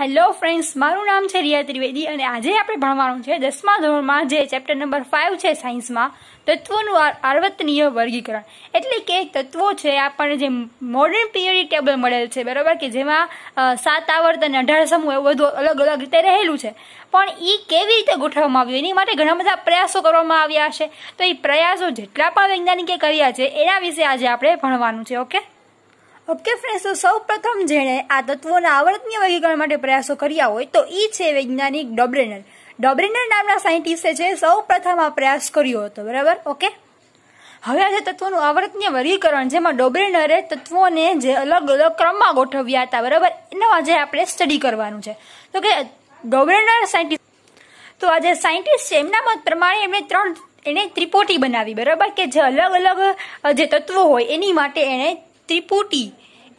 hello friends મારું નામ છે રિયા ત્રિવેદી અને આજે આપણે ભણવાનું છે દસમા ધોરણમાં જે ચેપ્ટર નંબર ફાઇવ છે સાયન્સમાં તત્વોનું આર્વતનીય વર્ગીકરણ એટલે કે તત્વો છે આપણને જે મોડર્ન પિરિયડિક ટેબલ મળેલ છે બરાબર કે જેમાં સાત આવર્ત અને અઢાર સમૂહ એવું બધું અલગ અલગ રીતે રહેલું છે પણ એ કેવી રીતે ગોઠવવામાં આવ્યું એની માટે ઘણા બધા પ્રયાસો કરવામાં આવ્યા છે તો એ પ્રયાસો જેટલા પણ વૈજ્ઞાનિકે કર્યા છે એના વિશે આજે આપણે ભણવાનું છે ઓકે ઓકે ફ્રેન્ડ્સ તો સૌ પ્રથમ જેણે આ તત્વોના આવર્તનીય વર્ગીકરણ માટે પ્રયાસો કર્યા હોય તો એ છે વૈજ્ઞાનિક ડોબ્રેનર ડોબ્રેનર નામના સાયન્ટિસ્ટે છે સૌ પ્રથમ આ પ્રયાસ કર્યો હતો બરાબર ઓકે હવે આજે તત્વોનું આવર્તનીય વર્ગીકરણ જેમાં ડોબ્રેનરે તત્વોને જે અલગ અલગ ક્રમમાં ગોઠવ્યા હતા બરાબર એનો આજે આપણે સ્ટડી કરવાનું છે તો કે ડોબ્રેનર સાયન્ટિસ્ટ તો આજે સાયન્ટિસ્ટ છે એમના મત પ્રમાણે એમણે ત્રણ એણે ત્રિપોટી બનાવી બરાબર કે જે અલગ અલગ જે તત્વો હોય એની માટે એણે ત્રિપોટી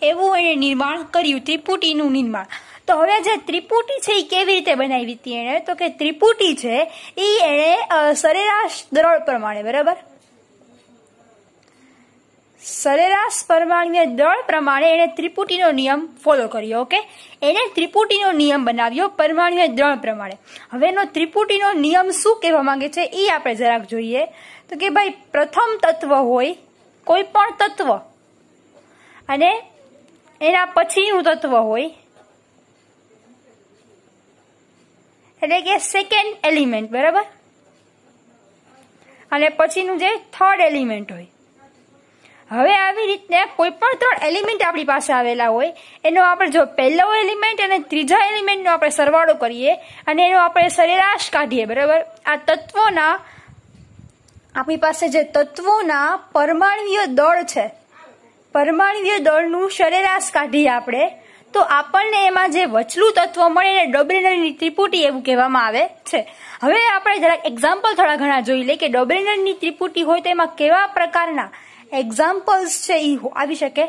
એવું એણે નિર્માણ કર્યું ત્રિપુટીનું નિર્માણ તો હવે જે ત્રિપુટી છે એ કેવી રીતે બનાવી હતી એણે તો કે ત્રિપુટી છે એ એણે સરેરાશ દળ પ્રમાણે બરાબર સરેરાશ પરમાણ્વીય દળ પ્રમાણે એણે ત્રિપુટીનો નિયમ ફોલો કર્યો ઓકે એણે ત્રિપુટીનો નિયમ બનાવ્યો પરમાણ્વીય દળ પ્રમાણે હવેનો ત્રિપુટીનો નિયમ શું કહેવા માંગે છે એ આપણે જરાક જોઈએ તો કે ભાઈ પ્રથમ તત્વ હોય કોઈ પણ તત્વ અને એના પછીનું તત્વ હોય એટલે કે સેકન્ડ એલિમેન્ટ બરાબર અને પછીનું જે થર્ડ એલિમેન્ટ હોય હવે આવી રીતને કોઈ પણ ત્રણ એલિમેન્ટ આપણી પાસે આવેલા હોય એનો આપણે જો પહેલો એલિમેન્ટ અને ત્રીજા એલિમેન્ટનો આપણે સરવાળો કરીએ અને એનો આપણે સરેરાશ કાઢીએ બરાબર આ તત્વોના આપણી પાસે જે તત્વોના પરમાણવીય દળ છે પરમાણીય દળનું સરેરાશ કાઢીએ આપણે તો આપણને એમાં જે વચલું તત્વ મળે એને ડોબ્રેનરની ત્રિપુટી એવું કહેવામાં આવે છે હવે આપણે જરાક એક્ઝામ્પલ થોડા ઘણા જોઈ લઈએ કે ડોબ્રેનરની ત્રિપુટી હોય તો એમાં કેવા પ્રકારના એક્ઝામ્પલ્સ છે એ આવી શકે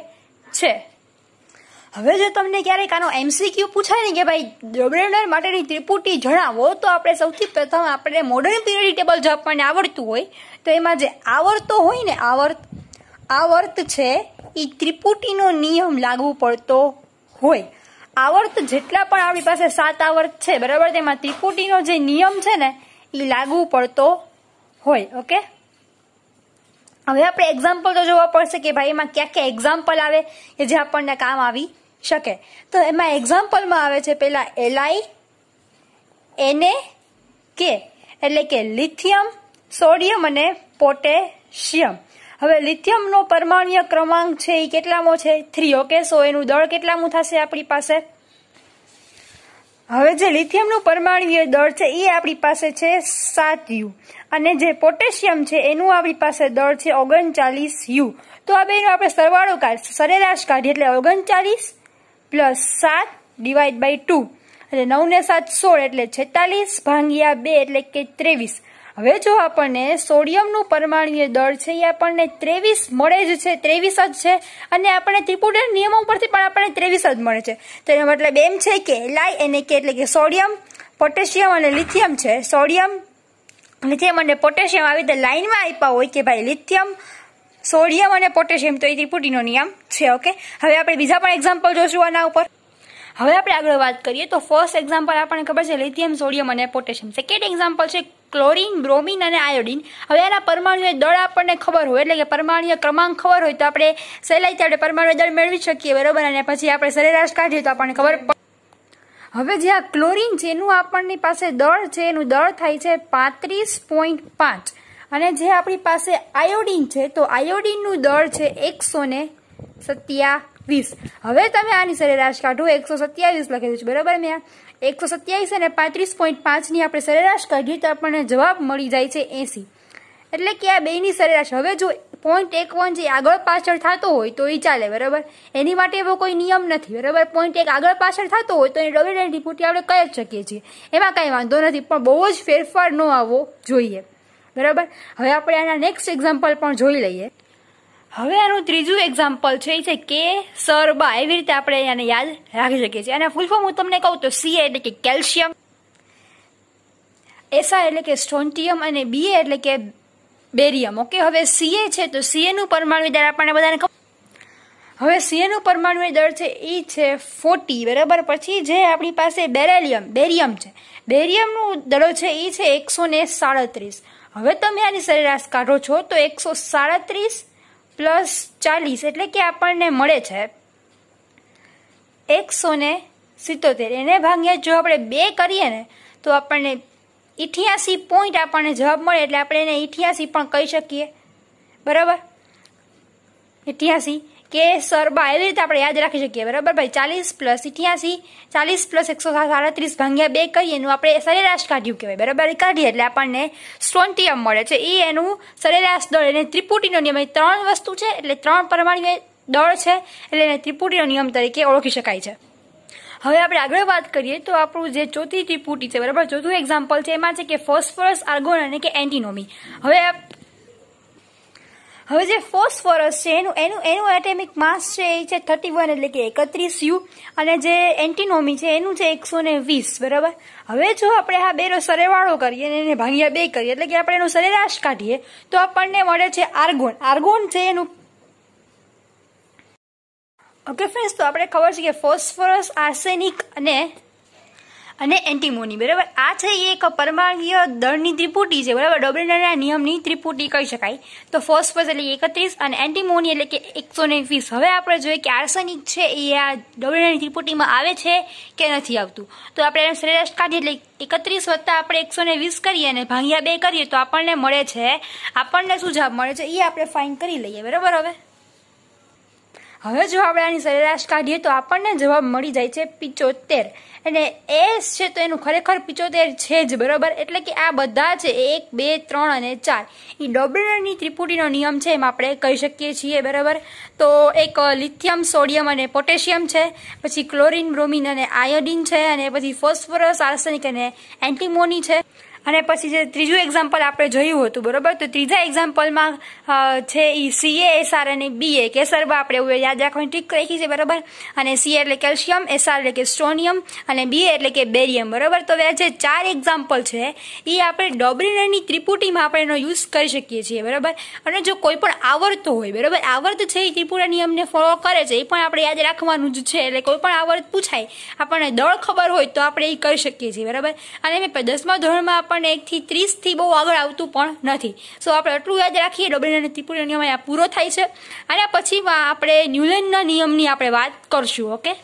છે હવે જો તમને ક્યારેક આનો એમસીક્યુ પૂછાય ને કે ભાઈ ડોબ્રેનર માટેની ત્રિપુટી જણાવો તો આપણે સૌથી પ્રથમ આપણે મોડર્ન પીરિયડ ટેબલ જો આપણને આવડતું હોય તો એમાં જે આવર્તો હોય ને આવર્ત આવર્ત છે એ ત્રિપુટીનો નિયમ લાગુ પડતો હોય આવર્ત જેટલા પણ આપણી પાસે સાત આવર્ત છે બરાબર તેમાં ત્રિપુટીનો જે નિયમ છે ને એ લાગુ પડતો હોય ઓકે હવે આપણે એક્ઝામ્પલ તો જોવા પડશે કે ભાઈ એમાં ક્યાં ક્યાં એક્ઝામ્પલ આવે કે જે આપણને કામ આવી શકે તો એમાં એક્ઝામ્પલમાં આવે છે પેલા એલઆઈ એને કે એટલે કે લિથિયમ સોડિયમ અને પોટેશિયમ હવે લિથિયમનો પરમાણ્ય ક્રમાંક છે એ કેટલામો છે થ્રી ઓકે સો એનું દળ કેટલામું થશે આપણી પાસે હવે જે લિથિયમનું પરમાણ્વીય દળ છે એ આપણી પાસે છે સાત યુ અને જે પોટેશિયમ છે એનું આપણી પાસે દળ છે ઓગણચાલીસ યુ તો આ બેનો આપણે સરવાળો કાઢ સરેરાશ કાઢીએ એટલે ઓગણચાલીસ પ્લસ સાત ડિવાઈડ બાય ટુ એટલે નવ ને સાત સોળ એટલે છેતાલીસ ભાંગ્યા બે એટલે કે ત્રેવીસ હવે જો આપણને સોડિયમનું પરમાણીય દળ છે એ આપણને ત્રેવીસ મળે જ છે ત્રેવીસ જ છે અને આપણને ત્રિપુટર નિયમો ઉપરથી પણ આપણને ત્રેવીસ જ મળે છે તો એનો મતલબ એમ છે કે એલઆઈ એને કે એટલે કે સોડિયમ પોટેશિયમ અને લિથિયમ છે સોડિયમ લિથિયમ અને પોટેશિયમ આવી રીતે લાઇનમાં આપ્યા હોય કે ભાઈ લિથિયમ સોડિયમ અને પોટેશિયમ તો એ ત્રિપુટીનો નિયમ છે ઓકે હવે આપણે બીજા પણ એક્ઝામ્પલ જોશું આના ઉપર હવે આપણે આગળ વાત કરીએ તો ફર્સ્ટ એક્ઝામ્પલ આપણને ખબર છે લિથિયમ સોડિયમ અને પોટેશિયમ સેકન્ડ એક્ઝામ્પલ છે ક્લોરિન બ્રોમિન અને આયોડિન હવે એના પરમાણુએ દળ આપણને ખબર હોય એટલે કે પરમાણુય ક્રમાંક ખબર હોય તો આપણે સહેલાઈથી આપણે પરમાણુ દળ મેળવી શકીએ બરોબર અને પછી આપણે સરેરાશ કાઢીએ તો આપણને ખબર હવે જે આ ક્લોરિન છે એનું આપણની પાસે દળ છે એનું દળ થાય છે પાંત્રીસ પોઈન્ટ પાંચ અને જે આપણી પાસે આયોડિન છે તો આયોડિનનું દળ છે એકસો ને સત્યાવીસ હવે તમે આની સરેરાશ કાઢો એકસો સત્યાવીસ લખેલું છે બરાબર મેં એકસો સત્યાવીસ અને પાંત્રીસ પોઈન્ટ પાંચની આપણે સરેરાશ કાઢીએ તો આપણને જવાબ મળી જાય છે એંસી એટલે કે આ બેની સરેરાશ હવે જો પોઈન્ટ એક વન જે આગળ પાછળ થતો હોય તો એ ચાલે બરાબર એની માટે એવો કોઈ નિયમ નથી બરાબર પોઈન્ટ એક આગળ પાછળ થતો હોય તો એની ડબલ ડેન્ટિફૂટી આપણે કહી જ શકીએ છીએ એમાં કાંઈ વાંધો નથી પણ બહુ જ ફેરફાર ન આવવો જોઈએ બરાબર હવે આપણે આના નેક્સ્ટ એક્ઝામ્પલ પણ જોઈ લઈએ હવે આનું ત્રીજું એક્ઝામ્પલ છે એ છે કે સરબા એવી રીતે આપણે એને યાદ રાખી શકીએ છીએ અને ફૂલ ફોર્મ હું તમને કહું તો સી એટલે કે કેલ્શિયમ એસા એટલે કે સ્ટોન્ટિયમ અને બી એટલે કે બેરિયમ ઓકે હવે સીએ છે તો સીએનું પરમાણુ દર આપણને બધાને ખબર હવે સીએનું પરમાણુ દળ છે એ છે ફોર્ટી બરાબર પછી જે આપણી પાસે બેરેલિયમ બેરિયમ છે બેરિયમનું દળો છે એ છે એકસો ને સાડત્રીસ હવે તમે આની સરેરાશ કાઢો છો તો એકસો સાડત્રીસ પ્લસ ચાલીસ એટલે કે આપણને મળે છે એકસો ને સિત્તોતેર એને ભાગ્યા જો આપણે બે કરીએ ને તો આપણને ઇઠ્યાસી પોઈન્ટ આપણને જવાબ મળે એટલે આપણે એને ઇઠ્યાસી પણ કહી શકીએ બરાબર ઇઠ્યાસી કે સરબા એવી રીતે આપણે યાદ રાખી શકીએ બરાબર ભાઈ ચાલીસ પ્લસ ઇઠ્યાસી ચાલીસ પ્લસ એકસો સાડત્રીસ ભાંગ્યા બે કહીએ એનું આપણે સરેરાશ કાઢ્યું કહેવાય બરાબર કાઢીએ એટલે આપણને સ્ટ્રોન્ટિયમ મળે છે એ એનું સરેરાશ દળ એને ત્રિપુટીનો નિયમ એ ત્રણ વસ્તુ છે એટલે ત્રણ પરમાણુ દળ છે એટલે એને ત્રિપુટીનો નિયમ તરીકે ઓળખી શકાય છે હવે આપણે આગળ વાત કરીએ તો આપણું જે ચોથી ત્રિપુટી છે બરાબર ચોથું એક્ઝામ્પલ છે એમાં છે કે ફોસ્ફરસ આર્ગોન અને કે એન્ટીનોમી હવે હવે જે ફોસ્ફરસ છે એનું એનું એનું એટેમિક માસ છે એ છે થર્ટી વન એટલે કે એકત્રીસ યુ અને જે એન્ટીનોમી છે એનું છે એકસો ને વીસ બરાબર હવે જો આપણે આ બેનો સરેવાળો કરીએ અને એને ભાંગ્યા બે કરીએ એટલે કે આપણે એનું સરેરાશ કાઢીએ તો આપણને મળે છે આર્ગોન આર્ગોન છે એનું ઓકે ફ્રેન્ડ્સ તો આપણે ખબર છે કે ફોસ્ફરસ આર્સેનિક અને અને એન્ટીમોની બરાબર આ છે એક પરમાણ્વીય દળની ત્રિપુટી છે બરાબર ડોબલેનરના નિયમની ત્રિપુટી કહી શકાય તો ફર્સ્ટ ફોસ્ફરસ એટલે એકત્રીસ અને એન્ટીમોની એટલે કે એકસો ને વીસ હવે આપણે જોઈએ કે આર્સેનિક છે એ આ ડોબલેનરની ત્રિપુટીમાં આવે છે કે નથી આવતું તો આપણે એને શ્રેષ્ઠ કાઢીએ એટલે એકત્રીસ વત્તા આપણે એકસો ને વીસ કરીએ અને ભાંગ્યા બે કરીએ તો આપણને મળે છે આપણને શું જવાબ મળે છે એ આપણે ફાઇન કરી લઈએ બરાબર હવે હવે જો આની સરેરાશ કાઢીએ તો આપણને જવાબ મળી જાય છે પિચોતેર અને એસ છે તો એનું ખરેખર પિચોતેર છે જ બરાબર એટલે કે આ બધા છે એક બે ત્રણ અને ચાર એ ડબલની ત્રિપુટીનો નિયમ છે એમ આપણે કહી શકીએ છીએ બરાબર તો એક લિથિયમ સોડિયમ અને પોટેશિયમ છે પછી ક્લોરિન બ્રોમિન અને આયોડિન છે અને પછી ફોસ્ફરસ આર્સેનિક અને એન્ટીમોની છે અને પછી જે ત્રીજું એક્ઝામ્પલ આપણે જોયું હતું બરોબર તો ત્રીજા એક્ઝામ્પલમાં છે એ સીએ એસઆર અને બીએ કેસરબા આપણે એવું યાદ રાખવાની ટ્રીક રાખી છે બરોબર અને સીએ એટલે કેલ્શિયમ એસઆર એટલે કે સ્ટ્રોનિયમ અને બીએ એટલે કે બેરિયમ બરોબર તો આ જે ચાર એક્ઝામ્પલ છે એ આપણે ડોબરીનાની ત્રિપુટીમાં આપણે એનો યુઝ કરી શકીએ છીએ બરોબર અને જો કોઈ પણ આવર્ત હોય બરોબર આવર્ત છે એ ત્રિપુરા નિયમને ફોલો કરે છે એ પણ આપણે યાદ રાખવાનું જ છે એટલે કોઈ પણ આવર્ત પૂછાય આપણને દળ ખબર હોય તો આપણે એ કરી શકીએ છીએ બરાબર અને મેં દસમા ધોરણમાં આપણને એકથી ત્રીસથી બહુ આગળ આવતું પણ નથી સો આપણે એટલું યાદ રાખીએ ડબલ અને ત્રિપુટી નિયમ અહીંયા પૂરો થાય છે અને પછી આપણે ન્યુલેનના નિયમની આપણે વાત કરશું ઓકે